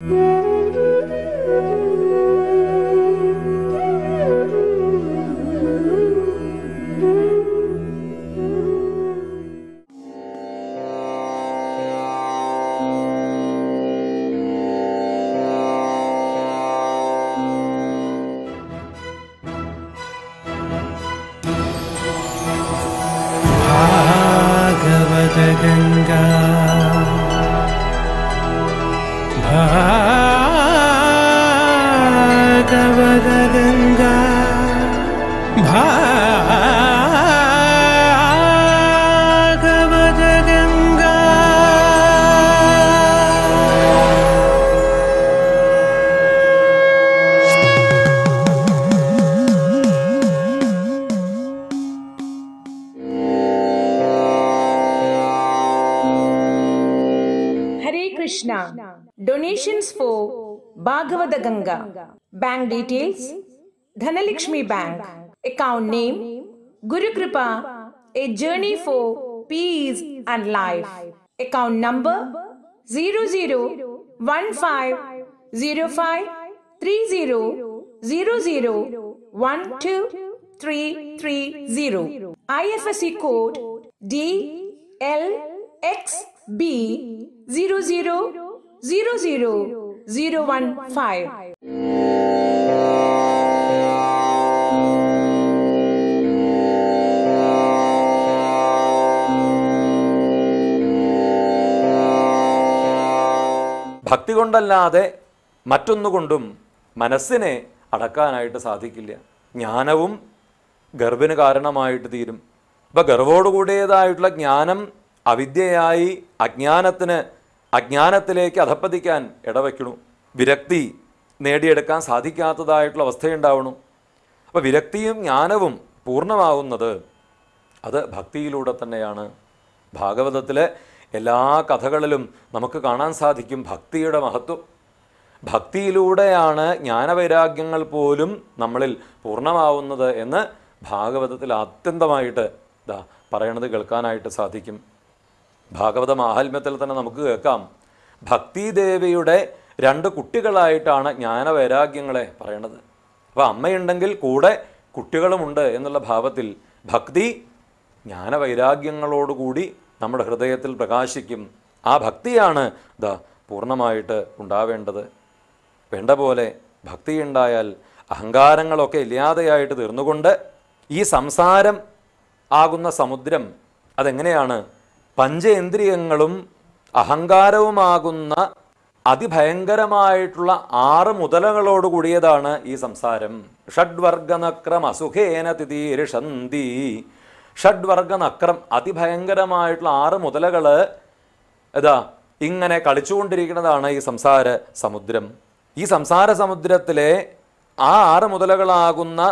Música Krishna. Donations for Bhagavad Ganga. Bank details Dhanalakshmi Bank. Account name Guru Kripa. A journey for peace and life. Account number 0015053000123330. IFSC code D L X B zero zero zero ഭക്തി കൊണ്ടല്ലാതെ മറ്റൊന്നുകൊണ്ടും മനസ്സിനെ അടക്കാനായിട്ട് സാധിക്കില്ല ജ്ഞാനവും ഗർഭിന് കാരണമായിട്ട് തീരും അപ്പം ഗർവോടുകൂടിയതായിട്ടുള്ള ജ്ഞാനം അവിദ്യയായി അജ്ഞാനത്തിന് അജ്ഞാനത്തിലേക്ക് അധപ്പതിക്കാൻ ഇടവയ്ക്കണു വിരക്തി നേടിയെടുക്കാൻ സാധിക്കാത്തതായിട്ടുള്ള അവസ്ഥയുണ്ടാവണം അപ്പോൾ വിരക്തിയും ജ്ഞാനവും പൂർണ്ണമാവുന്നത് അത് ഭക്തിയിലൂടെ തന്നെയാണ് ഭാഗവതത്തിലെ എല്ലാ കഥകളിലും നമുക്ക് കാണാൻ സാധിക്കും ഭക്തിയുടെ മഹത്വം ഭക്തിയിലൂടെയാണ് ജ്ഞാനവൈരാഗ്യങ്ങൾ പോലും നമ്മളിൽ പൂർണ്ണമാവുന്നത് എന്ന് ഭാഗവതത്തിൽ അത്യന്തമായിട്ട് ഇതാ പറയണത് കേൾക്കാനായിട്ട് സാധിക്കും ഭാഗവത മാഹാത്മ്യത്തിൽ തന്നെ നമുക്ക് കേൾക്കാം ഭക്തിദേവിയുടെ രണ്ട് കുട്ടികളായിട്ടാണ് ജ്ഞാനവൈരാഗ്യങ്ങളെ പറയണത് അപ്പോൾ അമ്മയുണ്ടെങ്കിൽ കൂടെ കുട്ടികളുമുണ്ട് എന്നുള്ള ഭാവത്തിൽ ഭക്തി ജ്ഞാനവൈരാഗ്യങ്ങളോടുകൂടി നമ്മുടെ ഹൃദയത്തിൽ പ്രകാശിക്കും ആ ഭക്തിയാണ് ദാ പൂർണ്ണമായിട്ട് ഉണ്ടാവേണ്ടത് വേണ്ട പോലെ ഭക്തി ഉണ്ടായാൽ അഹങ്കാരങ്ങളൊക്കെ ഇല്ലാതെയായിട്ട് തീർന്നുകൊണ്ട് ഈ സംസാരം ആകുന്ന സമുദ്രം അതെങ്ങനെയാണ് പഞ്ചേന്ദ്രിയങ്ങളും അഹങ്കാരവുമാകുന്ന അതിഭയങ്കരമായിട്ടുള്ള ആറ് മുതലകളോട് കൂടിയതാണ് ഈ സംസാരം ഷഡ്വർഗനക്രം അസുഖേന തിതീരിഷന്തി ഷഡ്വർഗനക്രം അതിഭയങ്കരമായിട്ടുള്ള ആറ് മുതലകൾ ഇതാ ഇങ്ങനെ കളിച്ചുകൊണ്ടിരിക്കുന്നതാണ് ഈ സംസാര സമുദ്രം ഈ സംസാര സമുദ്രത്തിലെ ആ ആറ് മുതലകളാകുന്ന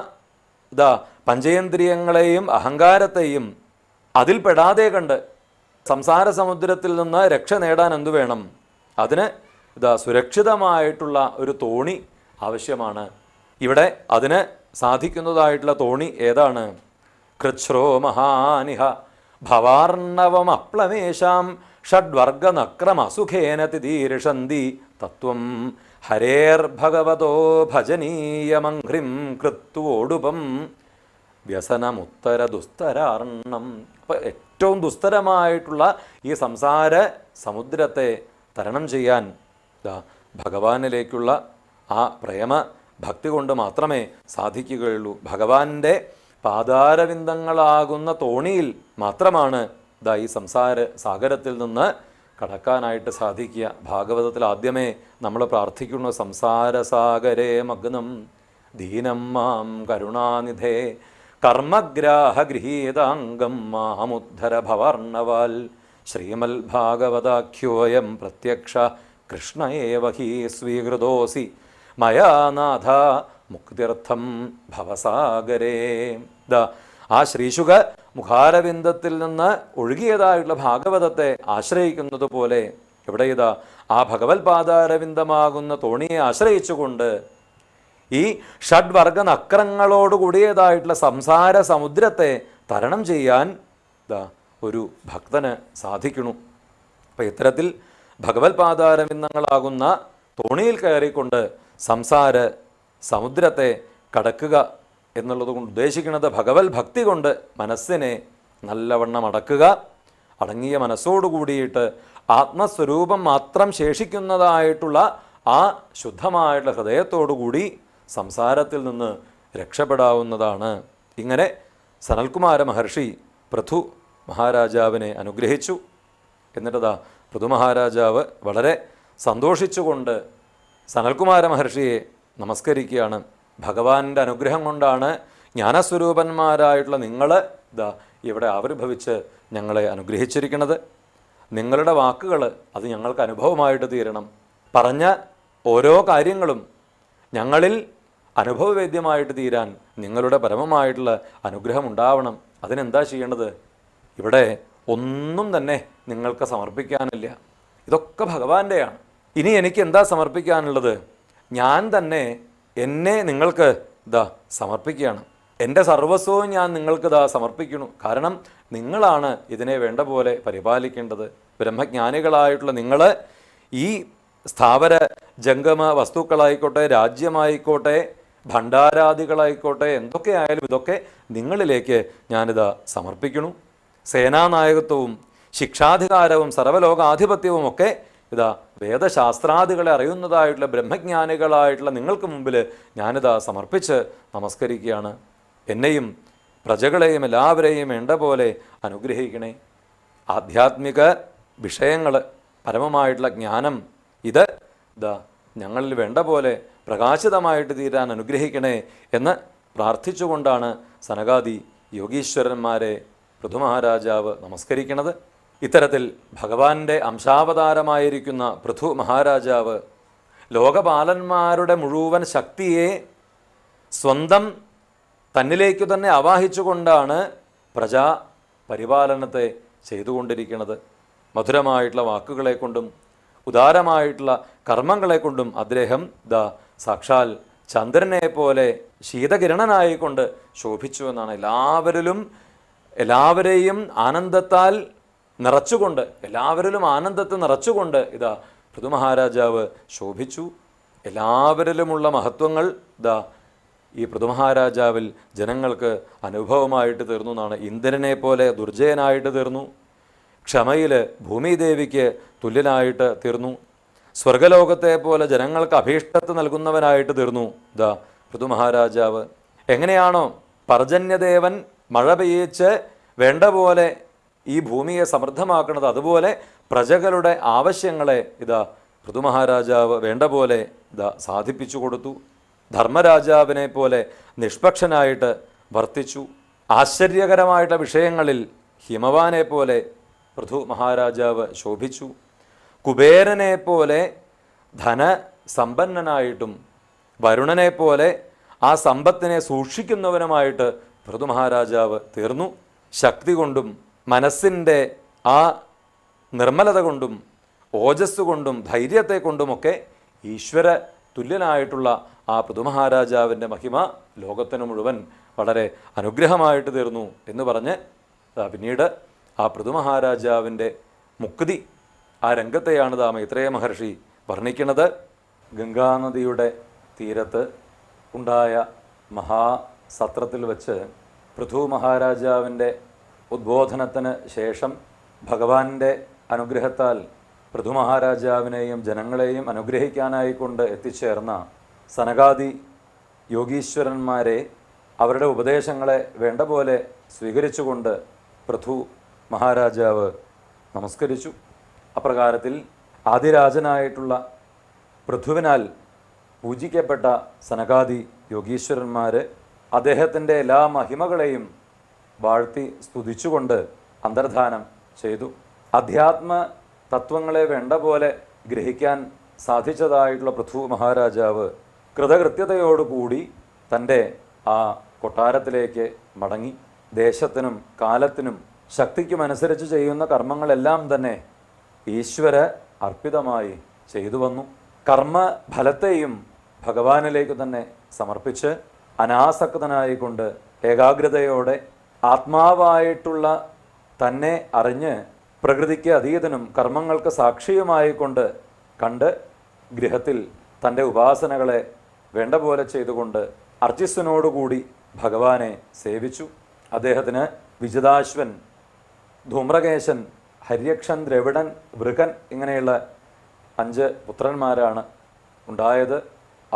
ഇതാ പഞ്ചേന്ദ്രിയങ്ങളെയും അഹങ്കാരത്തെയും അതിൽ പെടാതെ കണ്ട് സംസാര സമുദ്രത്തിൽ നിന്ന് രക്ഷ നേടാൻ എന്തു വേണം അതിന് ഇതാ സുരക്ഷിതമായിട്ടുള്ള ഒരു തോണി ആവശ്യമാണ് ഇവിടെ അതിന് സാധിക്കുന്നതായിട്ടുള്ള തോണി ഏതാണ് കൃച്ഛ്രോ മഹാനിഹ ഭവാർണവമപ്ലമേഷാം ഷഡ്വർഗനക്രമസുഖേന തിരിഷന്തി തത്വം ഹരേർ ഭഗവതോ ഭജനീയമംഘ്രിം കൃത്വോടുപം വ്യസനമുത്തര അപ്പം ഏറ്റവും ദുസ്തരമായിട്ടുള്ള ഈ സംസാര സമുദ്രത്തെ തരണം ചെയ്യാൻ ഭഗവാനിലേക്കുള്ള ആ പ്രേമ ഭക്തി കൊണ്ട് മാത്രമേ സാധിക്കുകയുള്ളൂ ഭഗവാന്റെ പാതാരവിന്ദങ്ങളാകുന്ന തോണിയിൽ മാത്രമാണ് ഇതാ ഈ സംസാര സാഗരത്തിൽ നിന്ന് കടക്കാനായിട്ട് സാധിക്കുക ഭാഗവതത്തിൽ ആദ്യമേ നമ്മൾ പ്രാർത്ഥിക്കുന്നു സംസാരസാഗരേ മഗ്നം ദീനം മാം കരുണാനിധേ കർമ്മഗ്രാഹഗൃഹീതാംഗം ഗൃഹീതാംഗം മാമുദ്ധര ഭവർണവാൽ ശ്രീമൽ ഭാഗവതാഖ്യോയം പ്രത്യക്ഷ കൃഷ്ണ ഏവ ഹീ സ്വീകൃതോസി മയാനാഥ മുക്തിർത്ഥം ഭവസാഗരേ ദ ആ ശ്രീശുക മുഖാരവിന്ദത്തിൽ നിന്ന് ഒഴുകിയതായിട്ടുള്ള ഭാഗവതത്തെ ആശ്രയിക്കുന്നത് പോലെ ഇവിടെ ഇതാ ആ ഭഗവത്പാദാരവിന്ദമാകുന്ന തോണിയെ ആശ്രയിച്ചുകൊണ്ട് ഈ ഷഡ്വർഗ നക്രങ്ങളോട് കൂടിയതായിട്ടുള്ള സംസാര സമുദ്രത്തെ തരണം ചെയ്യാൻ ഒരു ഭക്തന് സാധിക്കണു അപ്പം ഇത്തരത്തിൽ ഭഗവത് പാതാരമിന്നങ്ങളാകുന്ന തോണിയിൽ കയറിക്കൊണ്ട് സംസാര സമുദ്രത്തെ കടക്കുക എന്നുള്ളത് കൊണ്ട് ഉദ്ദേശിക്കുന്നത് ഭഗവത് ഭക്തി കൊണ്ട് മനസ്സിനെ നല്ലവണ്ണം അടക്കുക അടങ്ങിയ മനസ്സോടു കൂടിയിട്ട് ആത്മസ്വരൂപം മാത്രം ശേഷിക്കുന്നതായിട്ടുള്ള ആ ശുദ്ധമായിട്ടുള്ള ഹൃദയത്തോടു കൂടി സംസാരത്തിൽ നിന്ന് രക്ഷപ്പെടാവുന്നതാണ് ഇങ്ങനെ സനൽകുമാര മഹർഷി പ്രഥു മഹാരാജാവിനെ അനുഗ്രഹിച്ചു എന്നിട്ടതാ പൃഥു മഹാരാജാവ് വളരെ സന്തോഷിച്ചുകൊണ്ട് സനൽകുമാര മഹർഷിയെ നമസ്കരിക്കുകയാണ് ഭഗവാന്റെ അനുഗ്രഹം കൊണ്ടാണ് ജ്ഞാനസ്വരൂപന്മാരായിട്ടുള്ള നിങ്ങൾ ഇതാ ഇവിടെ ആവിർഭവിച്ച് ഞങ്ങളെ അനുഗ്രഹിച്ചിരിക്കുന്നത് നിങ്ങളുടെ വാക്കുകൾ അത് ഞങ്ങൾക്ക് അനുഭവമായിട്ട് തീരണം പറഞ്ഞ ഓരോ കാര്യങ്ങളും ഞങ്ങളിൽ അനുഭവവേദ്യമായിട്ട് തീരാൻ നിങ്ങളുടെ പരമമായിട്ടുള്ള അനുഗ്രഹം ഉണ്ടാവണം അതിനെന്താ ചെയ്യേണ്ടത് ഇവിടെ ഒന്നും തന്നെ നിങ്ങൾക്ക് സമർപ്പിക്കാനില്ല ഇതൊക്കെ ഭഗവാന്റെയാണ് ഇനി എനിക്ക് എന്താ സമർപ്പിക്കാനുള്ളത് ഞാൻ തന്നെ എന്നെ നിങ്ങൾക്ക് ഇതാ സമർപ്പിക്കുകയാണ് എൻ്റെ സർവസ്വവും ഞാൻ നിങ്ങൾക്ക് ഇതാ സമർപ്പിക്കുന്നു കാരണം നിങ്ങളാണ് ഇതിനെ വേണ്ട പോലെ പരിപാലിക്കേണ്ടത് ബ്രഹ്മജ്ഞാനികളായിട്ടുള്ള നിങ്ങൾ ഈ സ്ഥാവര ജംഗമ വസ്തുക്കളായിക്കോട്ടെ രാജ്യമായിക്കോട്ടെ ഭണ്ഡാരാദികളായിക്കോട്ടെ എന്തൊക്കെ ആയാലും ഇതൊക്കെ നിങ്ങളിലേക്ക് ഞാനിത് സമർപ്പിക്കുന്നു സേനാനായകത്വവും ശിക്ഷാധികാരവും സർവലോകാധിപത്യവും ഒക്കെ ഇതാ വേദശാസ്ത്രാദികളെ അറിയുന്നതായിട്ടുള്ള ബ്രഹ്മജ്ഞാനികളായിട്ടുള്ള നിങ്ങൾക്ക് മുമ്പിൽ ഞാനിതാ സമർപ്പിച്ച് നമസ്കരിക്കുകയാണ് എന്നെയും പ്രജകളെയും എല്ലാവരെയും വേണ്ട പോലെ അനുഗ്രഹിക്കണേ ആധ്യാത്മിക വിഷയങ്ങൾ പരമമായിട്ടുള്ള ജ്ഞാനം ഇത് ഇതാ ഞങ്ങളിൽ വേണ്ട പോലെ പ്രകാശിതമായിട്ട് തീരാൻ അനുഗ്രഹിക്കണേ എന്ന് പ്രാർത്ഥിച്ചുകൊണ്ടാണ് സനകാദി യോഗീശ്വരന്മാരെ പൃഥുമഹാരാജാവ് നമസ്കരിക്കുന്നത് ഇത്തരത്തിൽ ഭഗവാന്റെ അംശാവതാരമായിരിക്കുന്ന പൃഥു മഹാരാജാവ് ലോകപാലന്മാരുടെ മുഴുവൻ ശക്തിയെ സ്വന്തം തന്നിലേക്കു തന്നെ ആവാഹിച്ചുകൊണ്ടാണ് പ്രജാ പരിപാലനത്തെ ചെയ്തുകൊണ്ടിരിക്കുന്നത് മധുരമായിട്ടുള്ള വാക്കുകളെ കൊണ്ടും ഉദാരമായിട്ടുള്ള കർമ്മങ്ങളെ കൊണ്ടും അദ്ദേഹം ദ സാക്ഷാൽ ചന്ദ്രനെ പോലെ ശീതകിരണനായിക്കൊണ്ട് ശോഭിച്ചു എന്നാണ് എല്ലാവരിലും എല്ലാവരെയും ആനന്ദത്താൽ നിറച്ചുകൊണ്ട് എല്ലാവരിലും ആനന്ദത്തെ നിറച്ചുകൊണ്ട് ഇതാ പൃഥുമഹാരാജാവ് ശോഭിച്ചു എല്ലാവരിലുമുള്ള മഹത്വങ്ങൾ ഇതാ ഈ പൃഥുമഹാരാജാവിൽ ജനങ്ങൾക്ക് അനുഭവമായിട്ട് തീർന്നു എന്നാണ് ഇന്ദ്രനെ പോലെ ദുർജയനായിട്ട് തീർന്നു ക്ഷമയിൽ ഭൂമിദേവിക്ക് തുല്യനായിട്ട് തീർന്നു സ്വർഗലോകത്തെ പോലെ ജനങ്ങൾക്ക് അഭീഷ്ടത്ത് നൽകുന്നവനായിട്ട് തീർന്നു ദാ ഋതുമഹാരാജാവ് എങ്ങനെയാണോ പർജന്യദേവൻ മഴ പെയ്യിച്ച് വേണ്ട പോലെ ഈ ഭൂമിയെ സമൃദ്ധമാക്കുന്നത് അതുപോലെ പ്രജകളുടെ ആവശ്യങ്ങളെ ഇതാ ഋതുമഹാരാജാവ് വേണ്ട പോലെ ഇതാ സാധിപ്പിച്ചു കൊടുത്തു ധർമ്മരാജാവിനെ പോലെ നിഷ്പക്ഷനായിട്ട് വർത്തിച്ചു ആശ്ചര്യകരമായിട്ടുള്ള വിഷയങ്ങളിൽ ഹിമവാനെ പോലെ പൃഥു മഹാരാജാവ് ശോഭിച്ചു കുബേരനെ പോലെ ധനസമ്പന്നനായിട്ടും വരുണനെ പോലെ ആ സമ്പത്തിനെ സൂക്ഷിക്കുന്നവനുമായിട്ട് ഭൃതുമഹാരാജാവ് തീർന്നു ശക്തി കൊണ്ടും മനസ്സിൻ്റെ ആ നിർമ്മലത കൊണ്ടും ഓജസ് കൊണ്ടും ധൈര്യത്തെ കൊണ്ടുമൊക്കെ ഈശ്വര തുല്യനായിട്ടുള്ള ആ പൃഥുമഹാരാജാവിൻ്റെ മഹിമ ലോകത്തിന് മുഴുവൻ വളരെ അനുഗ്രഹമായിട്ട് തീർന്നു എന്ന് പറഞ്ഞ് പിന്നീട് ആ പൃഥുമഹാരാജാവിൻ്റെ മുക്തി ആ രംഗത്തെയാണ് താമ ഇത്രയും മഹർഷി വർണ്ണിക്കുന്നത് ഗംഗാനദിയുടെ തീരത്ത് ഉണ്ടായ മഹാസത്രത്തിൽ വച്ച് പൃഥു മഹാരാജാവിൻ്റെ ഉദ്ബോധനത്തിന് ശേഷം ഭഗവാന്റെ അനുഗ്രഹത്താൽ പൃഥു മഹാരാജാവിനെയും ജനങ്ങളെയും അനുഗ്രഹിക്കാനായിക്കൊണ്ട് എത്തിച്ചേർന്ന സനകാദി യോഗീശ്വരന്മാരെ അവരുടെ ഉപദേശങ്ങളെ വേണ്ട പോലെ സ്വീകരിച്ചുകൊണ്ട് പൃഥു മഹാരാജാവ് നമസ്കരിച്ചു അപ്രകാരത്തിൽ ആദിരാജനായിട്ടുള്ള പൃഥുവിനാൽ പൂജിക്കപ്പെട്ട സനകാദി യോഗീശ്വരന്മാർ അദ്ദേഹത്തിൻ്റെ എല്ലാ മഹിമകളെയും വാഴ്ത്തി സ്തുതിച്ചുകൊണ്ട് അന്തർധാനം ചെയ്തു അധ്യാത്മ തത്വങ്ങളെ വേണ്ട പോലെ ഗ്രഹിക്കാൻ സാധിച്ചതായിട്ടുള്ള പൃഥു മഹാരാജാവ് കൃതകൃത്യതയോടുകൂടി തൻ്റെ ആ കൊട്ടാരത്തിലേക്ക് മടങ്ങി ദേശത്തിനും കാലത്തിനും ശക്തിക്കുമനുസരിച്ച് ചെയ്യുന്ന കർമ്മങ്ങളെല്ലാം തന്നെ ഈശ്വര അർപ്പിതമായി ചെയ്തു വന്നു കർമ്മഫലത്തെയും ഭഗവാനിലേക്ക് തന്നെ സമർപ്പിച്ച് അനാസക്തനായിക്കൊണ്ട് ഏകാഗ്രതയോടെ ആത്മാവായിട്ടുള്ള തന്നെ അറിഞ്ഞ് പ്രകൃതിക്ക് അതീതനും കർമ്മങ്ങൾക്ക് സാക്ഷിയുമായിക്കൊണ്ട് കണ്ട് ഗൃഹത്തിൽ തൻ്റെ ഉപാസനകളെ വേണ്ട പോലെ ചെയ്തുകൊണ്ട് അർജിസ്വനോടുകൂടി ഭഗവാനെ സേവിച്ചു അദ്ദേഹത്തിന് വിജിതാശ്വൻ ധൂമ്രകേശൻ ഹര്യക്ഷൻ ദ്രവിഡൻ വൃകൻ ഇങ്ങനെയുള്ള അഞ്ച് പുത്രന്മാരാണ് ഉണ്ടായത്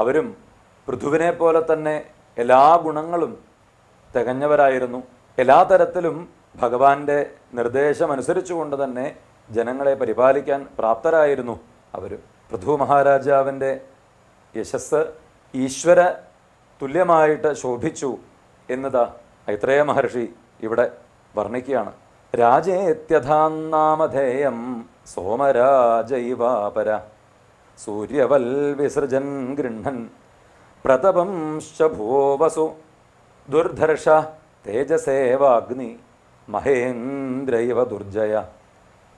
അവരും പൃഥുവിനെ പോലെ തന്നെ എല്ലാ ഗുണങ്ങളും തികഞ്ഞവരായിരുന്നു എല്ലാ തരത്തിലും ഭഗവാന്റെ നിർദ്ദേശമനുസരിച്ചുകൊണ്ട് തന്നെ ജനങ്ങളെ പരിപാലിക്കാൻ പ്രാപ്തരായിരുന്നു അവർ പൃഥു മഹാരാജാവിൻ്റെ യശസ് ഈശ്വര തുല്യമായിട്ട് ശോഭിച്ചു എന്നതാ ഐത്രേയ മഹർഷി ഇവിടെ വർണ്ണിക്കുകയാണ് രാജേത്യഥാന്നാമധേയം സോമരാജൈവാപര സൂര്യവൽ വിസൃജൻ ഗൃഹൻ പ്രതപം ശഭൂവസു ദുർധർഷ തേജസേവാഗ്നി മഹേന്ദ്രൈവ ദുർജയ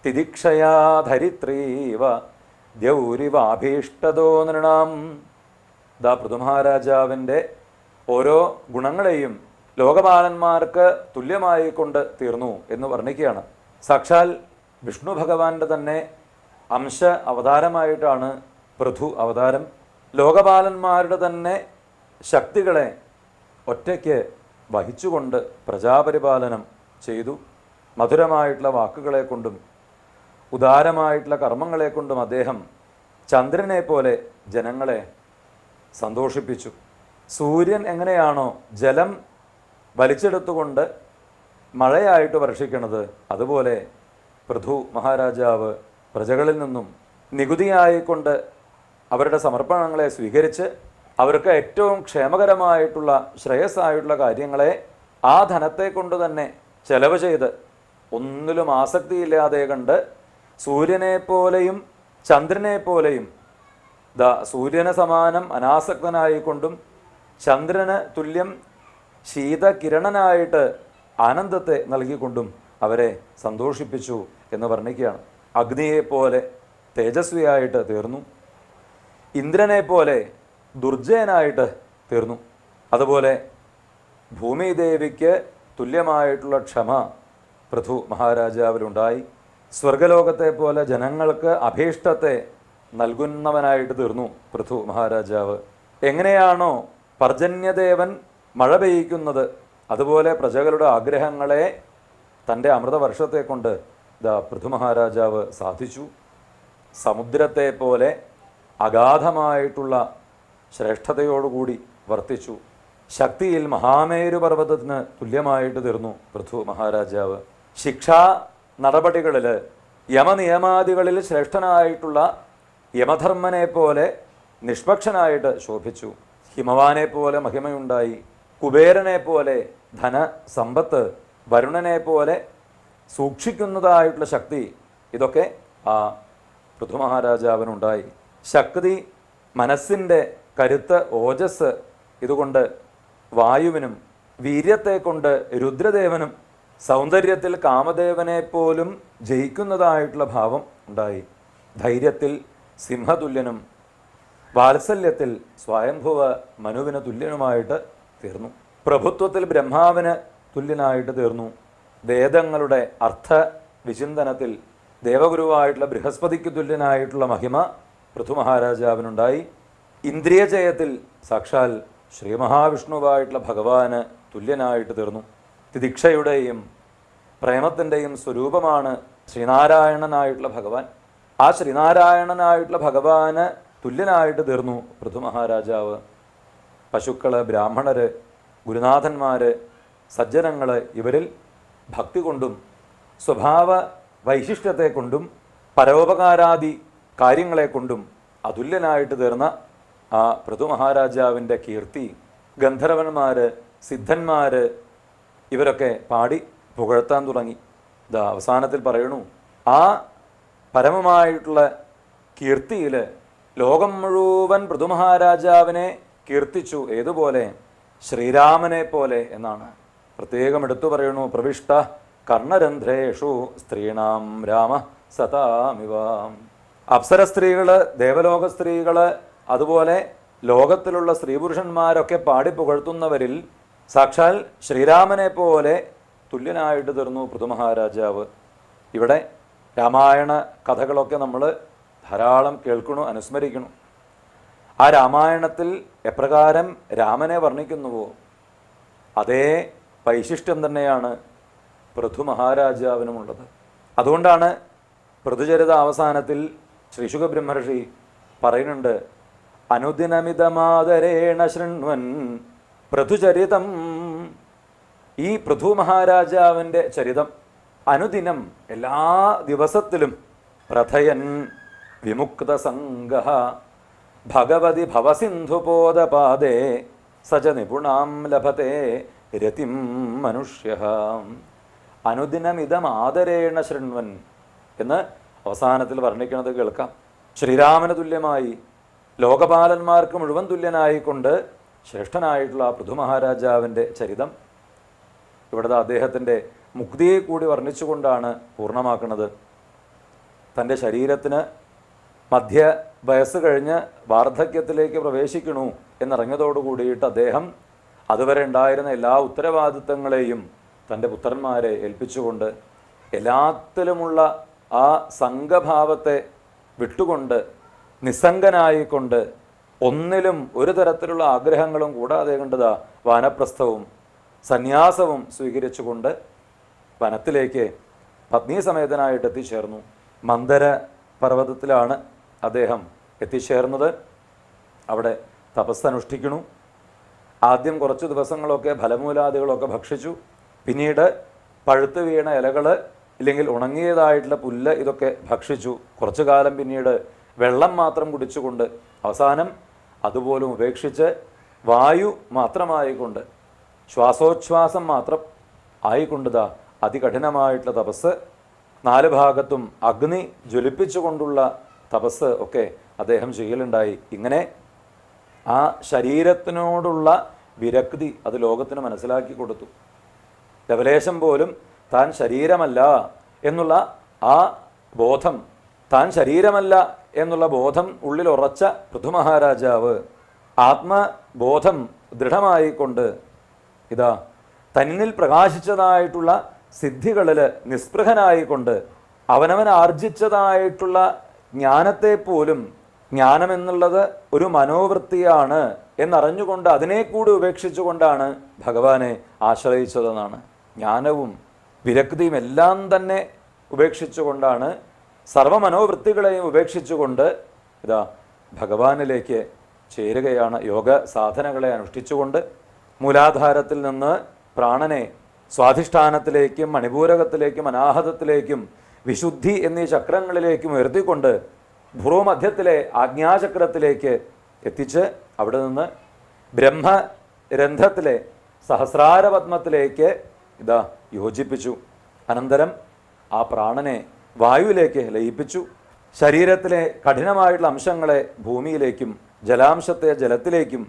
തിദിക്ഷയാ ധരിത്രീവ ദൗരിവാഭീഷ്ടതോ നൃണാം ദാ പൃഥുമഹാരാജാവിൻ്റെ ഓരോ ഗുണങ്ങളെയും ലോകപാലന്മാർക്ക് തുല്യമായി കൊണ്ട് തീർന്നു എന്ന് വർണ്ണിക്കുകയാണ് സാക്ഷാൽ വിഷ്ണു ഭഗവാന്റെ തന്നെ അംശ അവതാരമായിട്ടാണ് പൃഥു അവതാരം ലോകപാലന്മാരുടെ തന്നെ ശക്തികളെ ഒറ്റയ്ക്ക് വഹിച്ചുകൊണ്ട് പ്രജാപരിപാലനം ചെയ്തു മധുരമായിട്ടുള്ള വാക്കുകളെ കൊണ്ടും ഉദാരമായിട്ടുള്ള കർമ്മങ്ങളെ കൊണ്ടും അദ്ദേഹം ചന്ദ്രനെ പോലെ ജനങ്ങളെ സന്തോഷിപ്പിച്ചു സൂര്യൻ എങ്ങനെയാണോ ജലം വലിച്ചെടുത്തുകൊണ്ട് മഴയായിട്ട് വർഷിക്കണത് അതുപോലെ പൃഥു മഹാരാജാവ് പ്രജകളിൽ നിന്നും നികുതിയായിക്കൊണ്ട് അവരുടെ സമർപ്പണങ്ങളെ സ്വീകരിച്ച് അവർക്ക് ഏറ്റവും ക്ഷേമകരമായിട്ടുള്ള ശ്രേയസ്സായിട്ടുള്ള കാര്യങ്ങളെ ആ ധനത്തെ കൊണ്ട് തന്നെ ചെലവ് ചെയ്ത് ഒന്നിലും ആസക്തിയില്ലാതെ കണ്ട് സൂര്യനെ പോലെയും ചന്ദ്രനെ പോലെയും ദ സൂര്യന സമാനം അനാസക്തനായിക്കൊണ്ടും ചന്ദ്രന് തുല്യം ശീതകിരണനായിട്ട് ആനന്ദത്തെ നൽകിക്കൊണ്ടും അവരെ സന്തോഷിപ്പിച്ചു എന്ന് വർണ്ണിക്കുകയാണ് അഗ്നിയെപ്പോലെ തേജസ്വിയായിട്ട് തീർന്നു ഇന്ദ്രനെ പോലെ ദുർജയനായിട്ട് തീർന്നു അതുപോലെ ഭൂമിദേവിക്ക് തുല്യമായിട്ടുള്ള ക്ഷമ പൃഥു മഹാരാജാവിലുണ്ടായി സ്വർഗലോകത്തെ പോലെ ജനങ്ങൾക്ക് അഭീഷ്ടത്തെ നൽകുന്നവനായിട്ട് തീർന്നു പൃഥു മഹാരാജാവ് എങ്ങനെയാണോ പർജന്യദേവൻ മഴ പെയ്യിക്കുന്നത് അതുപോലെ പ്രജകളുടെ ആഗ്രഹങ്ങളെ തൻ്റെ അമൃതവർഷത്തെ കൊണ്ട് പൃഥു പൃഥുമഹാരാജാവ് സാധിച്ചു സമുദ്രത്തെ പോലെ അഗാധമായിട്ടുള്ള ശ്രേഷ്ഠതയോടുകൂടി വർത്തിച്ചു ശക്തിയിൽ മഹാമേരു പർവ്വതത്തിന് തുല്യമായിട്ട് തീർന്നു പൃഥു മഹാരാജാവ് ശിക്ഷാ നടപടികളിൽ യമനിയമാദികളിൽ ശ്രേഷ്ഠനായിട്ടുള്ള യമധർമ്മനെ പോലെ നിഷ്പക്ഷനായിട്ട് ശോഭിച്ചു ഹിമവാനെ പോലെ മഹിമയുണ്ടായി കുബേരനെ പോലെ ധന സമ്പത്ത് വരുണനെ പോലെ സൂക്ഷിക്കുന്നതായിട്ടുള്ള ശക്തി ഇതൊക്കെ ആ പൃഥുമഹാരാജാവിനുണ്ടായി ശക്തി മനസ്സിൻ്റെ കരുത്ത് ഓജസ് ഇതുകൊണ്ട് വായുവിനും വീര്യത്തെ കൊണ്ട് രുദ്രദേവനും സൗന്ദര്യത്തിൽ കാമദേവനെ പോലും ജയിക്കുന്നതായിട്ടുള്ള ഭാവം ഉണ്ടായി ധൈര്യത്തിൽ സിംഹതുല്യനും വാത്സല്യത്തിൽ സ്വയംഭുവ മനുവിന് തുല്യനുമായിട്ട് തീർന്നു പ്രഭുത്വത്തിൽ ബ്രഹ്മാവിന് തുല്യനായിട്ട് തീർന്നു വേദങ്ങളുടെ അർത്ഥ വിചിന്തനത്തിൽ ദേവഗുരുവായിട്ടുള്ള ബൃഹസ്പതിക്ക് തുല്യനായിട്ടുള്ള മഹിമ പൃഥു മഹാരാജാവിനുണ്ടായി ഇന്ദ്രിയജയത്തിൽ സാക്ഷാൽ ശ്രീ മഹാവിഷ്ണുവായിട്ടുള്ള ഭഗവാന് തുല്യനായിട്ട് തീർന്നു തിദിക്ഷയുടെയും പ്രേമത്തിൻ്റെയും സ്വരൂപമാണ് ശ്രീനാരായണനായിട്ടുള്ള ഭഗവാൻ ആ ശ്രീനാരായണനായിട്ടുള്ള ഭഗവാന് തുല്യനായിട്ട് തീർന്നു പൃഥു മഹാരാജാവ് പശുക്കൾ ബ്രാഹ്മണർ ഗുരുനാഥന്മാർ സജ്ജനങ്ങൾ ഇവരിൽ ഭക്തി കൊണ്ടും സ്വഭാവ വൈശിഷ്ട്യത്തെ കൊണ്ടും പരോപകാരാദി കാര്യങ്ങളെ കൊണ്ടും അതുല്യനായിട്ട് തീർന്ന ആ പൃഥുമഹാരാജാവിൻ്റെ കീർത്തി ഗന്ധർവന്മാർ സിദ്ധന്മാർ ഇവരൊക്കെ പാടി പുകഴ്ത്താൻ തുടങ്ങി ഇത് അവസാനത്തിൽ പറയണു ആ പരമമായിട്ടുള്ള കീർത്തിയിൽ ലോകം മുഴുവൻ പ്രതുമഹാരാജാവിനെ കീർത്തിച്ചു ഏതുപോലെ ശ്രീരാമനെ പോലെ എന്നാണ് പ്രത്യേകം എടുത്തു പറയുന്നു പ്രവിഷ്ട കർണരന്ധ്രേഷു സ്ത്രീണാം രാമ സതാമിവാം അപ്സര സ്ത്രീകൾ ദേവലോക സ്ത്രീകൾ അതുപോലെ ലോകത്തിലുള്ള സ്ത്രീപുരുഷന്മാരൊക്കെ പുകഴ്ത്തുന്നവരിൽ സാക്ഷാൽ ശ്രീരാമനെ പോലെ തുല്യനായിട്ട് തീർന്നു പൃഥുമഹാരാജാവ് ഇവിടെ രാമായണ കഥകളൊക്കെ നമ്മൾ ധാരാളം കേൾക്കണു അനുസ്മരിക്കണം ആ രാമായണത്തിൽ എപ്രകാരം രാമനെ വർണ്ണിക്കുന്നുവോ അതേ വൈശിഷ്ട്യം തന്നെയാണ് പൃഥു മഹാരാജാവിനുമുള്ളത് അതുകൊണ്ടാണ് പൃഥുചരിത അവസാനത്തിൽ ശ്രീശുഖ ബ്രഹ്മർഷി പറയുന്നുണ്ട് അനുദിനമിതമാതരേണ ശൃണ്വൻ പൃഥുചരിതം ഈ പൃഥു മഹാരാജാവിൻ്റെ ചരിതം അനുദിനം എല്ലാ ദിവസത്തിലും പ്രഥയൻ വിമുക്തസംഗ ഭഗവതി ഭവസിന്ധുപോദപാദേ സജ നിപുണാം ലഭത്തെ രതിം മനുഷ്യ ആദരേണ ശൃൺവൻ എന്ന് അവസാനത്തിൽ വർണ്ണിക്കുന്നത് കേൾക്കാം ശ്രീരാമന് തുല്യമായി ലോകപാലന്മാർക്ക് മുഴുവൻ തുല്യനായിക്കൊണ്ട് ശ്രേഷ്ഠനായിട്ടുള്ള ആ പൃഥു ചരിതം ഇവിടുത്തെ അദ്ദേഹത്തിൻ്റെ മുക്തിയെ കൂടി വർണ്ണിച്ചുകൊണ്ടാണ് പൂർണ്ണമാക്കുന്നത് തൻ്റെ ശരീരത്തിന് മധ്യ വയസ്സ് കഴിഞ്ഞ് വാർദ്ധക്യത്തിലേക്ക് പ്രവേശിക്കണു എന്നിറങ്ങിയതോടു കൂടിയിട്ട് അദ്ദേഹം അതുവരെ ഉണ്ടായിരുന്ന എല്ലാ ഉത്തരവാദിത്തങ്ങളെയും തൻ്റെ പുത്രന്മാരെ ഏൽപ്പിച്ചുകൊണ്ട് എല്ലാത്തിലുമുള്ള ആ സംഘഭാവത്തെ വിട്ടുകൊണ്ട് നിസ്സംഗനായിക്കൊണ്ട് ഒന്നിലും ഒരു തരത്തിലുള്ള ആഗ്രഹങ്ങളും കൂടാതെ കണ്ടതാ വാനപ്രസ്ഥവും സന്യാസവും സ്വീകരിച്ചുകൊണ്ട് വനത്തിലേക്ക് പത്നീസമേതനായിട്ട് എത്തിച്ചേർന്നു മന്ദര പർവ്വതത്തിലാണ് അദ്ദേഹം എത്തിച്ചേർന്നത് അവിടെ തപസ്സനുഷ്ഠിക്കുന്നു ആദ്യം കുറച്ച് ദിവസങ്ങളൊക്കെ ഫലമൂലാദികളൊക്കെ ഭക്ഷിച്ചു പിന്നീട് പഴുത്ത് വീണ ഇലകൾ ഇല്ലെങ്കിൽ ഉണങ്ങിയതായിട്ടുള്ള പുല്ല് ഇതൊക്കെ ഭക്ഷിച്ചു കുറച്ചു കാലം പിന്നീട് വെള്ളം മാത്രം കുടിച്ചുകൊണ്ട് അവസാനം അതുപോലും ഉപേക്ഷിച്ച് വായു മാത്രമായിക്കൊണ്ട് ശ്വാസോച്ഛ്വാസം മാത്രം ആയിക്കൊണ്ടുതാ അതികഠിനമായിട്ടുള്ള തപസ് നാല് ഭാഗത്തും അഗ്നി ജ്വലിപ്പിച്ചുകൊണ്ടുള്ള തപസ് ഒക്കെ അദ്ദേഹം ചെയ്യലുണ്ടായി ഇങ്ങനെ ആ ശരീരത്തിനോടുള്ള വിരക്തി അത് ലോകത്തിന് മനസ്സിലാക്കി കൊടുത്തു ലവലേശം പോലും താൻ ശരീരമല്ല എന്നുള്ള ആ ബോധം താൻ ശരീരമല്ല എന്നുള്ള ബോധം ഉള്ളിൽ ഉറച്ച പൃഥുമഹാരാജാവ് ആത്മബോധം ദൃഢമായിക്കൊണ്ട് ഇതാ തന്നിൽ പ്രകാശിച്ചതായിട്ടുള്ള സിദ്ധികളിൽ നിസ്പൃഹനായിക്കൊണ്ട് അവനവൻ ആർജിച്ചതായിട്ടുള്ള ജ്ഞാനത്തെ പോലും ജ്ഞാനം എന്നുള്ളത് ഒരു മനോവൃത്തിയാണ് എന്നറിഞ്ഞുകൊണ്ട് അതിനെ കൂടി ഉപേക്ഷിച്ചുകൊണ്ടാണ് ഭഗവാനെ ആശ്രയിച്ചതെന്നാണ് ജ്ഞാനവും വിരക്തിയും എല്ലാം തന്നെ ഉപേക്ഷിച്ചുകൊണ്ടാണ് സർവമനോവൃത്തികളെയും ഉപേക്ഷിച്ചുകൊണ്ട് ഇതാ ഭഗവാനിലേക്ക് ചേരുകയാണ് യോഗ സാധനകളെ അനുഷ്ഠിച്ചുകൊണ്ട് മൂലാധാരത്തിൽ നിന്ന് പ്രാണനെ സ്വാധിഷ്ഠാനത്തിലേക്കും മണിപൂരകത്തിലേക്കും അനാഹതത്തിലേക്കും വിശുദ്ധി എന്നീ ചക്രങ്ങളിലേക്കും ഉയർത്തിക്കൊണ്ട് ഭ്രൂമധ്യത്തിലെ ആജ്ഞാചക്രത്തിലേക്ക് എത്തിച്ച് അവിടെ നിന്ന് ബ്രഹ്മരന്ധത്തിലെ സഹസ്രാരപത്മത്തിലേക്ക് ഇതാ യോജിപ്പിച്ചു അനന്തരം ആ പ്രാണനെ വായുവിലേക്ക് ലയിപ്പിച്ചു ശരീരത്തിലെ കഠിനമായിട്ടുള്ള അംശങ്ങളെ ഭൂമിയിലേക്കും ജലാംശത്തെ ജലത്തിലേക്കും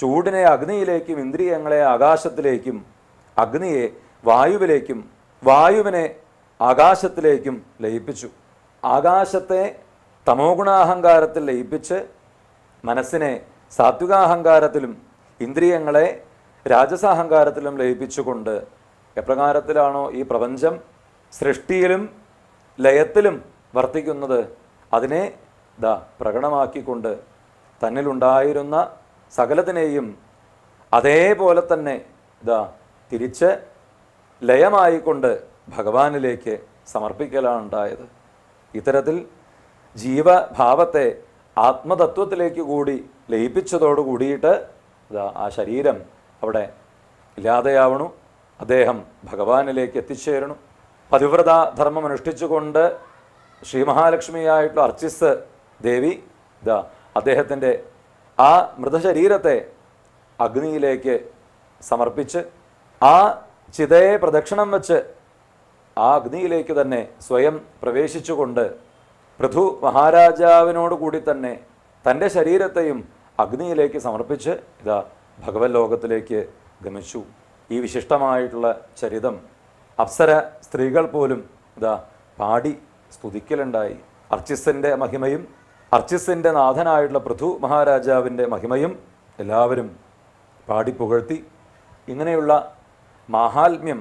ചൂടിനെ അഗ്നിയിലേക്കും ഇന്ദ്രിയങ്ങളെ ആകാശത്തിലേക്കും അഗ്നിയെ വായുവിലേക്കും വായുവിനെ ആകാശത്തിലേക്കും ലയിപ്പിച്ചു ആകാശത്തെ ഗുണാഹങ്കാരത്തിൽ ലയിപ്പിച്ച് മനസ്സിനെ സാത്വികാഹങ്കാരത്തിലും ഇന്ദ്രിയങ്ങളെ രാജസാഹങ്കാരത്തിലും ലയിപ്പിച്ചുകൊണ്ട് എപ്രകാരത്തിലാണോ ഈ പ്രപഞ്ചം സൃഷ്ടിയിലും ലയത്തിലും വർത്തിക്കുന്നത് അതിനെ ദാ പ്രകടമാക്കിക്കൊണ്ട് തന്നിലുണ്ടായിരുന്ന സകലത്തിനെയും അതേപോലെ തന്നെ ഇതാ തിരിച്ച് ലയമായിക്കൊണ്ട് ഭഗവാനിലേക്ക് സമർപ്പിക്കലാണ് ഉണ്ടായത് ഇത്തരത്തിൽ ജീവഭാവത്തെ ആത്മതത്വത്തിലേക്ക് കൂടി ലയിപ്പിച്ചതോടു കൂടിയിട്ട് ആ ശരീരം അവിടെ ഇല്ലാതെയാവണു അദ്ദേഹം ഭഗവാനിലേക്ക് എത്തിച്ചേരണു പതിവ്രത ധർമ്മം അനുഷ്ഠിച്ചുകൊണ്ട് ശ്രീ മഹാലക്ഷ്മിയായിട്ടുള്ള അർച്ചിസ് ദേവി ഇതാ അദ്ദേഹത്തിൻ്റെ ആ മൃതശരീരത്തെ അഗ്നിയിലേക്ക് സമർപ്പിച്ച് ആ ചിതയെ പ്രദക്ഷിണം വെച്ച് ആ അഗ്നിയിലേക്ക് തന്നെ സ്വയം പ്രവേശിച്ചുകൊണ്ട് പൃഥു മഹാരാജാവിനോട് കൂടി തന്നെ തൻ്റെ ശരീരത്തെയും അഗ്നിയിലേക്ക് സമർപ്പിച്ച് ഇതാ ഭഗവത് ലോകത്തിലേക്ക് ഗമിച്ചു ഈ വിശിഷ്ടമായിട്ടുള്ള ചരിതം അപ്സര സ്ത്രീകൾ പോലും ഇതാ പാടി സ്തുതിക്കലുണ്ടായി അർച്ചിസിൻ്റെ മഹിമയും അർച്ചിസിൻ്റെ നാഥനായിട്ടുള്ള പൃഥു മഹാരാജാവിൻ്റെ മഹിമയും എല്ലാവരും പാടി പുകഴ്ത്തി ഇങ്ങനെയുള്ള മാഹാത്മ്യം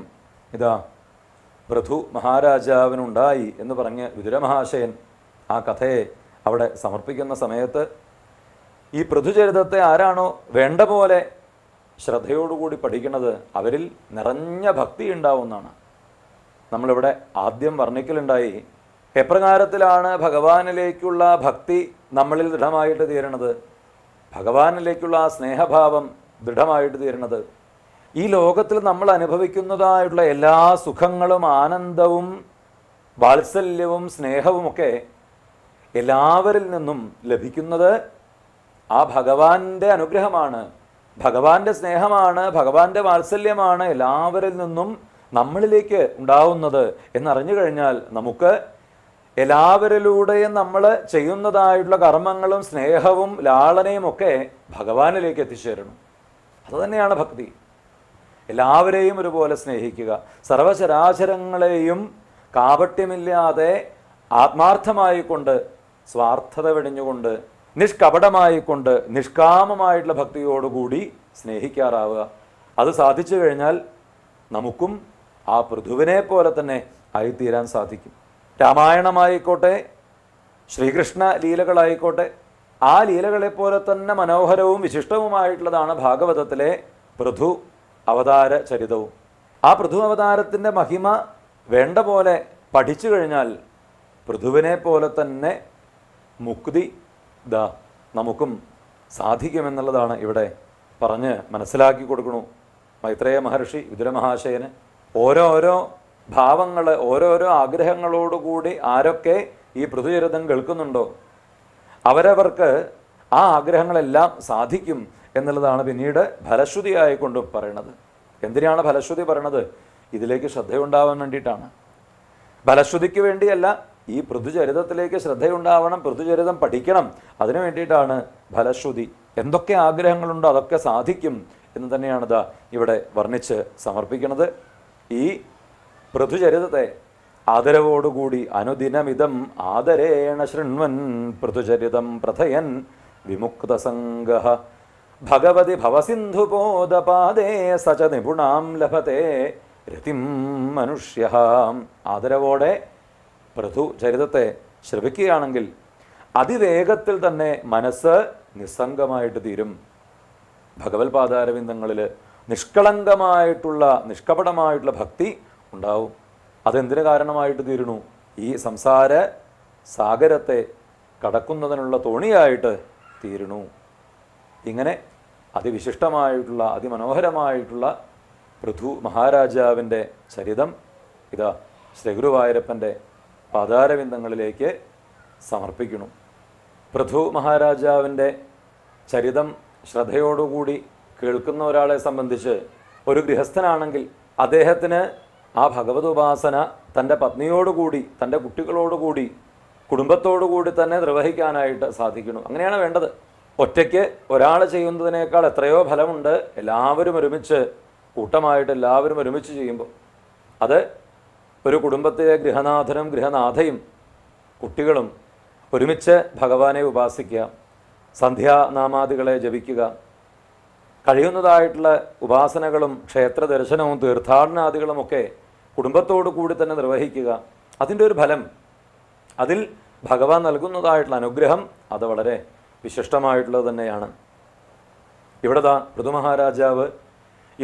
ഇതാ പൃഥു മഹാരാജാവിനുണ്ടായി എന്ന് പറഞ്ഞ് വിതുരമഹാശയൻ ആ കഥയെ അവിടെ സമർപ്പിക്കുന്ന സമയത്ത് ഈ പൃഥുചരിതത്തെ ആരാണോ വേണ്ട പോലെ ശ്രദ്ധയോടുകൂടി പഠിക്കുന്നത് അവരിൽ നിറഞ്ഞ ഭക്തി ഉണ്ടാവുന്നതാണ് നമ്മളിവിടെ ആദ്യം വർണ്ണിക്കലുണ്ടായി എപ്രകാരത്തിലാണ് ഭഗവാനിലേക്കുള്ള ഭക്തി നമ്മളിൽ ദൃഢമായിട്ട് തീരണത് ഭഗവാനിലേക്കുള്ള ആ സ്നേഹഭാവം ദൃഢമായിട്ട് തീരണത് ഈ ലോകത്തിൽ നമ്മൾ അനുഭവിക്കുന്നതായിട്ടുള്ള എല്ലാ സുഖങ്ങളും ആനന്ദവും വാത്സല്യവും സ്നേഹവുമൊക്കെ എല്ലാവരിൽ നിന്നും ലഭിക്കുന്നത് ആ ഭഗവാന്റെ അനുഗ്രഹമാണ് ഭഗവാന്റെ സ്നേഹമാണ് ഭഗവാന്റെ വാത്സല്യമാണ് എല്ലാവരിൽ നിന്നും നമ്മളിലേക്ക് ഉണ്ടാവുന്നത് എന്നറിഞ്ഞു കഴിഞ്ഞാൽ നമുക്ക് എല്ലാവരിലൂടെയും നമ്മൾ ചെയ്യുന്നതായിട്ടുള്ള കർമ്മങ്ങളും സ്നേഹവും ലാളനയും ഒക്കെ ഭഗവാനിലേക്ക് എത്തിച്ചേരണം അതുതന്നെയാണ് ഭക്തി എല്ലാവരെയും ഒരുപോലെ സ്നേഹിക്കുക സർവചരാചരങ്ങളെയും കാപട്യമില്ലാതെ ആത്മാർത്ഥമായിക്കൊണ്ട് സ്വാർത്ഥത വെടിഞ്ഞുകൊണ്ട് നിഷ്കപടമായിക്കൊണ്ട് നിഷ്കാമമായിട്ടുള്ള ഭക്തിയോടുകൂടി സ്നേഹിക്കാറാവുക അത് സാധിച്ചു കഴിഞ്ഞാൽ നമുക്കും ആ പൃഥുവിനെ പോലെ തന്നെ ആയിത്തീരാൻ സാധിക്കും രാമായണമായിക്കോട്ടെ ശ്രീകൃഷ്ണ ലീലകളായിക്കോട്ടെ ആ ലീലകളെപ്പോലെ തന്നെ മനോഹരവും വിശിഷ്ടവുമായിട്ടുള്ളതാണ് ഭാഗവതത്തിലെ പൃഥു അവതാര ചരിതവും ആ പൃഥു അവതാരത്തിൻ്റെ മഹിമ വേണ്ട പോലെ പഠിച്ചു കഴിഞ്ഞാൽ പൃഥുവിനെ പോലെ തന്നെ മുക്തി ദാ നമുക്കും സാധിക്കുമെന്നുള്ളതാണ് ഇവിടെ പറഞ്ഞ് മനസ്സിലാക്കി കൊടുക്കണു മൈത്രേയ മഹർഷി വിദുരമഹാശയന് ഓരോരോ ഭാവങ്ങൾ ഓരോരോ ആഗ്രഹങ്ങളോടുകൂടി ആരൊക്കെ ഈ പൃഥുചരിതം കേൾക്കുന്നുണ്ടോ അവരവർക്ക് ആ ആഗ്രഹങ്ങളെല്ലാം സാധിക്കും എന്നുള്ളതാണ് പിന്നീട് ആയിക്കൊണ്ട് പറയണത് എന്തിനാണ് ഫലശ്രുതി പറയണത് ഇതിലേക്ക് ശ്രദ്ധയുണ്ടാവാൻ വേണ്ടിയിട്ടാണ് ഫലശ്രുതിക്ക് വേണ്ടിയല്ല ഈ പൃഥുചരിതത്തിലേക്ക് ശ്രദ്ധയുണ്ടാവണം പൃഥുചരിതം പഠിക്കണം അതിനു വേണ്ടിയിട്ടാണ് ഫലശ്രുതി എന്തൊക്കെ ആഗ്രഹങ്ങളുണ്ടോ അതൊക്കെ സാധിക്കും എന്ന് തന്നെയാണ് ഇതാ ഇവിടെ വർണ്ണിച്ച് സമർപ്പിക്കുന്നത് ഈ പൃഥുചരിതത്തെ ആദരവോടുകൂടി അനുദിനമിതം ആദരേണ ശൃൺവൻ പൃഥുചരിതം പ്രഥയൻ വിമുക്തസംഗ ഭഗവതി ഭവസിന്ധുപോദപാദേ സച നിപുണാം ലഭത്തെ രതിം മനുഷ്യ ആദരവോടെ പൃഥു ചരിതത്തെ ശ്രവിക്കുകയാണെങ്കിൽ അതിവേഗത്തിൽ തന്നെ മനസ്സ് നിസ്സംഗമായിട്ട് തീരും ഭഗവത് പാദാരവിന്ദങ്ങളിൽ നിഷ്കളങ്കമായിട്ടുള്ള നിഷ്കപടമായിട്ടുള്ള ഭക്തി ഉണ്ടാവും അതെന്തിനു കാരണമായിട്ട് തീരുന്നു ഈ സംസാര സാഗരത്തെ കടക്കുന്നതിനുള്ള തോണിയായിട്ട് തീരുന്നു ഇങ്ങനെ അതിവിശിഷ്ടമായിട്ടുള്ള അതിമനോഹരമായിട്ടുള്ള പൃഥു മഹാരാജാവിൻ്റെ ചരിതം ഇതാ ശ്രീഗുരുവായൂരപ്പൻ്റെ പാതാരവിന്ദങ്ങളിലേക്ക് സമർപ്പിക്കുന്നു പൃഥു മഹാരാജാവിൻ്റെ ചരിതം ശ്രദ്ധയോടുകൂടി കേൾക്കുന്ന ഒരാളെ സംബന്ധിച്ച് ഒരു ഗൃഹസ്ഥനാണെങ്കിൽ അദ്ദേഹത്തിന് ആ ഭഗവത് ഉപാസന തൻ്റെ പത്നിയോടുകൂടി തൻ്റെ കുട്ടികളോടുകൂടി കുടുംബത്തോടുകൂടി തന്നെ നിർവഹിക്കാനായിട്ട് സാധിക്കുന്നു അങ്ങനെയാണ് വേണ്ടത് ഒറ്റയ്ക്ക് ഒരാൾ ചെയ്യുന്നതിനേക്കാൾ എത്രയോ ഫലമുണ്ട് എല്ലാവരും ഒരുമിച്ച് കൂട്ടമായിട്ട് എല്ലാവരും ഒരുമിച്ച് ചെയ്യുമ്പോൾ അത് ഒരു കുടുംബത്തിലെ ഗൃഹനാഥനും ഗൃഹനാഥയും കുട്ടികളും ഒരുമിച്ച് ഭഗവാനെ ഉപാസിക്കുക സന്ധ്യാനാമാദികളെ ജപിക്കുക കഴിയുന്നതായിട്ടുള്ള ഉപാസനകളും ക്ഷേത്ര ദർശനവും തീർത്ഥാടനാദികളുമൊക്കെ കുടുംബത്തോടു കൂടി തന്നെ നിർവഹിക്കുക അതിൻ്റെ ഒരു ഫലം അതിൽ ഭഗവാൻ നൽകുന്നതായിട്ടുള്ള അനുഗ്രഹം അത് വളരെ വിശിഷ്ടമായിട്ടുള്ളത് തന്നെയാണ് ഇവിടെ ദാ യോഗ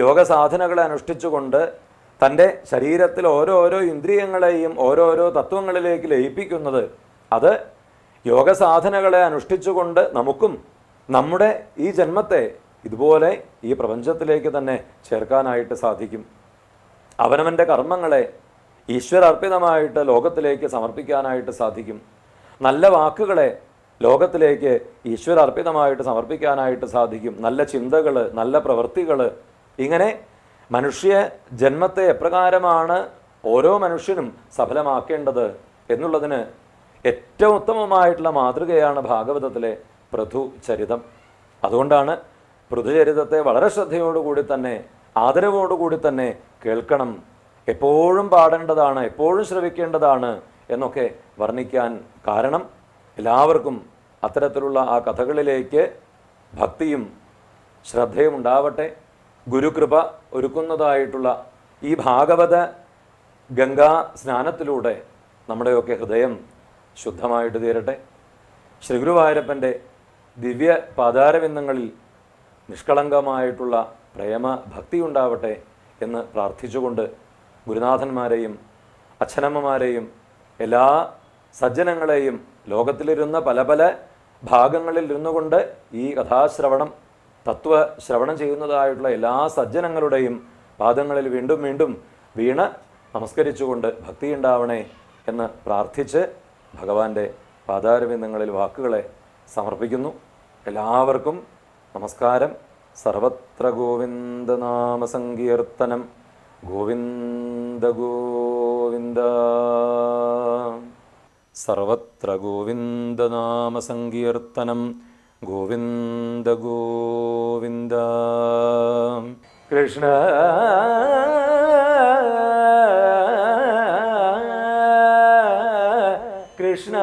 യോഗസാധനകളെ അനുഷ്ഠിച്ചുകൊണ്ട് തൻ്റെ ശരീരത്തിൽ ഓരോരോ ഇന്ദ്രിയങ്ങളെയും ഓരോരോ തത്വങ്ങളിലേക്ക് ലയിപ്പിക്കുന്നത് അത് യോഗസാധനകളെ അനുഷ്ഠിച്ചുകൊണ്ട് നമുക്കും നമ്മുടെ ഈ ജന്മത്തെ ഇതുപോലെ ഈ പ്രപഞ്ചത്തിലേക്ക് തന്നെ ചേർക്കാനായിട്ട് സാധിക്കും അവനവൻ്റെ കർമ്മങ്ങളെ ഈശ്വരർപ്പിതമായിട്ട് ലോകത്തിലേക്ക് സമർപ്പിക്കാനായിട്ട് സാധിക്കും നല്ല വാക്കുകളെ ലോകത്തിലേക്ക് ഈശ്വരർപ്പിതമായിട്ട് സമർപ്പിക്കാനായിട്ട് സാധിക്കും നല്ല ചിന്തകൾ നല്ല പ്രവൃത്തികൾ ഇങ്ങനെ മനുഷ്യ ജന്മത്തെ എപ്രകാരമാണ് ഓരോ മനുഷ്യനും സഫലമാക്കേണ്ടത് എന്നുള്ളതിന് ഏറ്റവും ഉത്തമമായിട്ടുള്ള മാതൃകയാണ് ഭാഗവതത്തിലെ പൃഥു ചരിതം അതുകൊണ്ടാണ് പൃഥുചരിതത്തെ വളരെ ശ്രദ്ധയോടുകൂടി തന്നെ ആദരവോടുകൂടി തന്നെ കേൾക്കണം എപ്പോഴും പാടേണ്ടതാണ് എപ്പോഴും ശ്രവിക്കേണ്ടതാണ് എന്നൊക്കെ വർണ്ണിക്കാൻ കാരണം എല്ലാവർക്കും അത്തരത്തിലുള്ള ആ കഥകളിലേക്ക് ഭക്തിയും ശ്രദ്ധയും ഉണ്ടാവട്ടെ ഗുരുകൃപ ഒരുക്കുന്നതായിട്ടുള്ള ഈ ഭാഗവത ഗംഗാ സ്നാനത്തിലൂടെ നമ്മുടെയൊക്കെ ഹൃദയം ശുദ്ധമായിട്ട് തീരട്ടെ ശ്രീ ഗുരുവായൂരപ്പൻ്റെ ദിവ്യ പാതാരവിന്ദങ്ങളിൽ നിഷ്കളങ്കമായിട്ടുള്ള പ്രേമ ഭക്തി ഉണ്ടാവട്ടെ എന്ന് പ്രാർത്ഥിച്ചുകൊണ്ട് ഗുരുനാഥന്മാരെയും അച്ഛനമ്മമാരെയും എല്ലാ സജ്ജനങ്ങളെയും ലോകത്തിലിരുന്ന പല പല ഭാഗങ്ങളിൽ ഇരുന്നു കൊണ്ട് ഈ കഥാശ്രവണം തത്വ ശ്രവണം ചെയ്യുന്നതായിട്ടുള്ള എല്ലാ സജ്ജനങ്ങളുടെയും പാദങ്ങളിൽ വീണ്ടും വീണ്ടും വീണ് നമസ്കരിച്ചുകൊണ്ട് ഭക്തി ഉണ്ടാവണേ എന്ന് പ്രാർത്ഥിച്ച് ഭഗവാന്റെ പാദാരവിന്ദങ്ങളിൽ വാക്കുകളെ സമർപ്പിക്കുന്നു എല്ലാവർക്കും നമസ്കാരം സർവത്ര ഗോവിന്ദനാമസങ്കീർത്തനം ഗോവിന്ദ ഗോവിന്ദ സർവത്ര ഗോവിന്ദനാമസങ്കീർത്തനം ഗോവിന്ദ ഗോവിന്ദ കൃഷ്ണ കൃഷ്ണ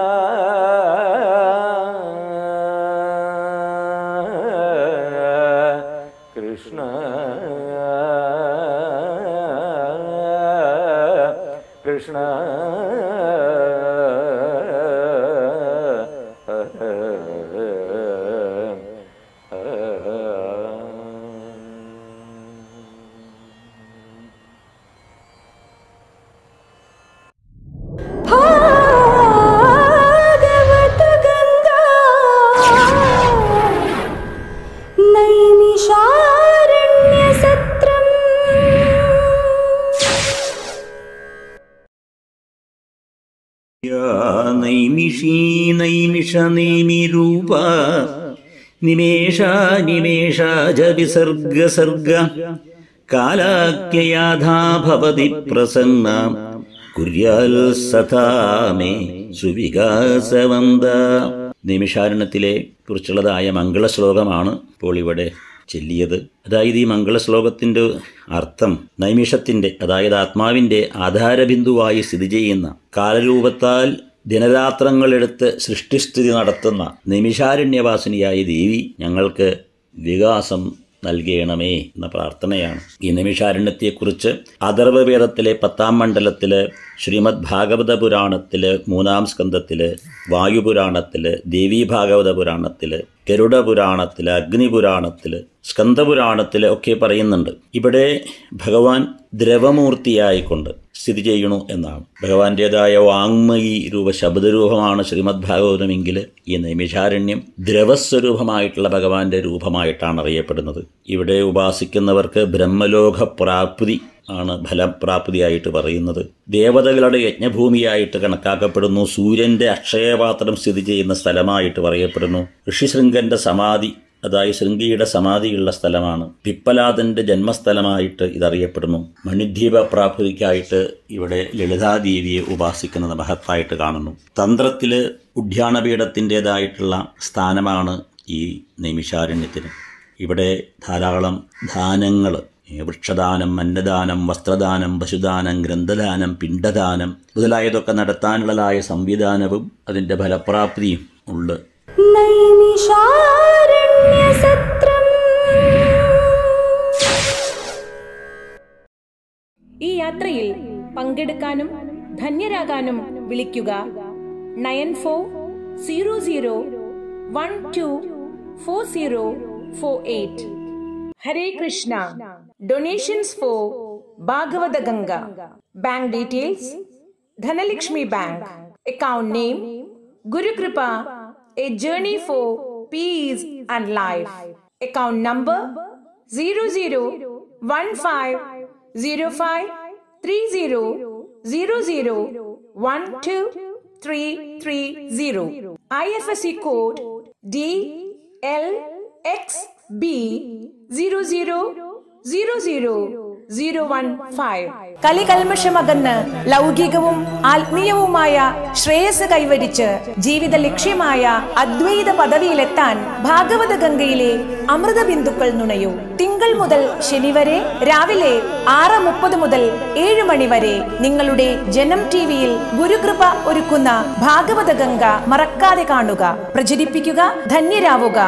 നിമിഷ നിമേഷ നിമേഷ ജ സർഗ കാലാക്യയാഥാ പ്രസന്ന കുര്യാൽ സതാമേ സുവികാസവന്ത നിമിഷാരണത്തിലെ കുറിച്ചുള്ളതായ മംഗളശ്ലോകമാണ് ഇപ്പോൾ ഇവിടെ ചെല്ലിയത് അതായത് ഈ മംഗളശ്ലോകത്തിൻ്റെ അർത്ഥം നൈമിഷത്തിൻ്റെ അതായത് ആത്മാവിൻ്റെ ആധാരബിന്ദുവായി സ്ഥിതി ചെയ്യുന്ന കാലരൂപത്താൽ ദിനരാത്രങ്ങളെടുത്ത് സൃഷ്ടിസ്ഥിതി നടത്തുന്ന നിമിഷാരണ്യവാസിനിയായ ദേവി ഞങ്ങൾക്ക് വികാസം നൽകണമേ എന്ന പ്രാർത്ഥനയാണ് ഈ നിമിഷാരണ്യത്തെക്കുറിച്ച് അഥർവവേദത്തിലെ പത്താം മണ്ഡലത്തിൽ ശ്രീമദ് ഭാഗവത പുരാണത്തിൽ മൂന്നാം സ്കന്ധത്തിൽ വായുപുരാണത്തിൽ ദേവീ ഭാഗവത പുരാണത്തിൽ ഗരുഡ പുരാണത്തിൽ അഗ്നിപുരാണത്തിൽ സ്കന്ധപുരാണത്തിൽ ഒക്കെ പറയുന്നുണ്ട് ഇവിടെ ഭഗവാൻ ദ്രവമൂർത്തിയായിക്കൊണ്ട് സ്ഥിതി ചെയ്യണു എന്നാണ് ഭഗവാന്റേതായ വാങ്മയി രൂപ ശബ്ദരൂപമാണ് ശ്രീമദ് ഭാഗവതമെങ്കിൽ ഈ നൈമിഷാരണ്യം ദ്രവസ്വരൂപമായിട്ടുള്ള ഭഗവാന്റെ രൂപമായിട്ടാണ് അറിയപ്പെടുന്നത് ഇവിടെ ഉപാസിക്കുന്നവർക്ക് ബ്രഹ്മലോക പ്രാപ്തി ആണ് ഫലപ്രാപ്തിയായിട്ട് പറയുന്നത് ദേവതകളുടെ യജ്ഞഭൂമിയായിട്ട് കണക്കാക്കപ്പെടുന്നു സൂര്യന്റെ അക്ഷയപാത്രം സ്ഥിതി ചെയ്യുന്ന സ്ഥലമായിട്ട് പറയപ്പെടുന്നു ഋഷിശൃംഗന്റെ സമാധി അതായത് ശൃംഗിയുടെ സമാധിയുള്ള സ്ഥലമാണ് പിപ്പലാദൻ്റെ ജന്മസ്ഥലമായിട്ട് ഇതറിയപ്പെടുന്നു മണിദ്വീപ പ്രാപ്തിക്കായിട്ട് ഇവിടെ ലളിതാദേവിയെ ഉപാസിക്കുന്നത് മഹത്തായിട്ട് കാണുന്നു തന്ത്രത്തിൽ ഉഡ്യാനപീഠത്തിൻ്റേതായിട്ടുള്ള സ്ഥാനമാണ് ഈ നൈമിഷാരണ്യത്തിന് ഇവിടെ ധാരാളം ദാനങ്ങൾ വൃക്ഷദാനം അന്നദാനം വസ്ത്രദാനം പശുദാനം ഗ്രന്ഥദാനം പിണ്ഡദാനം മുതലായതൊക്കെ നടത്താനുള്ളതായ സംവിധാനവും അതിൻ്റെ ഫലപ്രാപ്തിയും ഉണ്ട് നൈമിഷാ ഈ യാത്രയിൽ പങ്കെടുക്കാനും ധന്യരാകാനും വിളിക്കുക nine four zero zero one two four zero four eight Hare Krishna donations for Bhagavata Ganga bank details Dhanalakshmi bank account name Gurukripa a journey for peace and life. Account number 0015053000012330. IFSC code DLXB 0000 zero one five കലികൽമഷമകന്ന് ലൗകികവും ആത്മീയവുമായ ശ്രേയസ് കൈവരിച്ച് ജീവിത ലക്ഷ്യമായ അദ്വൈത പദവിയിലെത്താൻ ഭാഗവത ഗംഗയിലെ അമൃത ബിന്ദുക്കൾ നുണയൂ തിങ്കൾ മുതൽ ശനി വരെ രാവിലെ ആറ് മുപ്പത് മുതൽ ഏഴ് മണി വരെ നിങ്ങളുടെ ജനം ടിവിയിൽ ഗുരുകൃപ ഒരുക്കുന്ന ഭാഗവത ഗംഗ മറക്കാതെ കാണുക പ്രചരിപ്പിക്കുക ധന്യരാവുക